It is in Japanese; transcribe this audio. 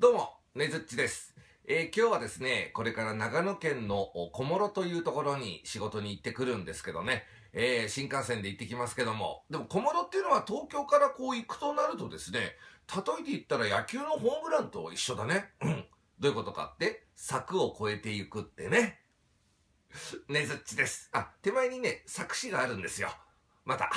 どうも、ねずっちです。えー、今日はですね、これから長野県の小諸というところに仕事に行ってくるんですけどね、えー、新幹線で行ってきますけども、でも小諸っていうのは東京からこう行くとなるとですね、例えて言ったら野球のホームランと一緒だね。うん。どういうことかって、柵を越えていくってね。ねずっちです。あ、手前にね、柵詞があるんですよ。また。